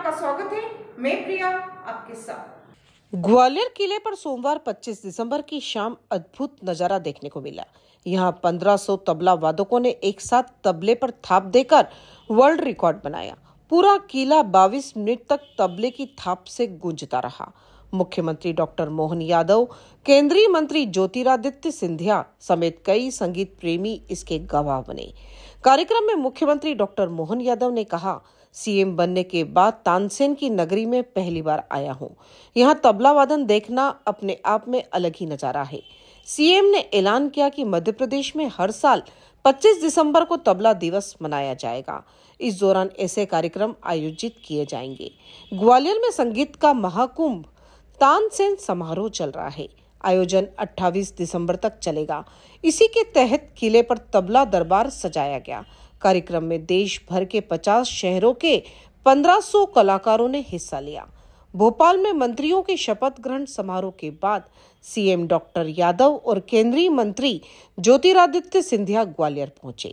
आपका स्वागत है मैं प्रिया आपके साथ ग्वालियर किले पर सोमवार 25 दिसंबर की शाम अद्भुत नजारा देखने को मिला यहाँ 1500 तबला वादकों ने एक साथ तबले पर थाप देकर वर्ल्ड रिकॉर्ड बनाया पूरा किला 22 मिनट तक तबले की थाप से गूंजता रहा मुख्यमंत्री डॉक्टर मोहन यादव केंद्रीय मंत्री ज्योतिरादित्य सिंधिया समेत कई संगीत प्रेमी इसके गवाह बने कार्यक्रम में मुख्यमंत्री डॉक्टर मोहन यादव ने कहा सीएम बनने के बाद तानसेन की नगरी में पहली बार आया हूं यहाँ तबला वादन देखना अपने आप में अलग ही नजारा है सीएम ने ऐलान किया कि मध्य प्रदेश में हर साल 25 दिसंबर को तबला दिवस मनाया जाएगा इस दौरान ऐसे कार्यक्रम आयोजित किए जाएंगे ग्वालियर में संगीत का महाकुंभ तानसेन समारोह चल रहा है आयोजन 28 दिसंबर तक चलेगा इसी के तहत किले पर तबला दरबार सजाया गया कार्यक्रम में देश भर के 50 शहरों के 1500 कलाकारों ने हिस्सा लिया भोपाल में मंत्रियों के शपथ ग्रहण समारोह के बाद सीएम डॉक्टर यादव और केंद्रीय मंत्री ज्योतिरादित्य सिंधिया ग्वालियर पहुंचे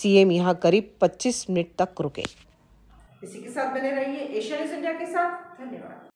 सीएम यहां करीब 25 मिनट तक रुके इसी के साथ बने रहिए एशियन इंडिया के साथ धन्यवाद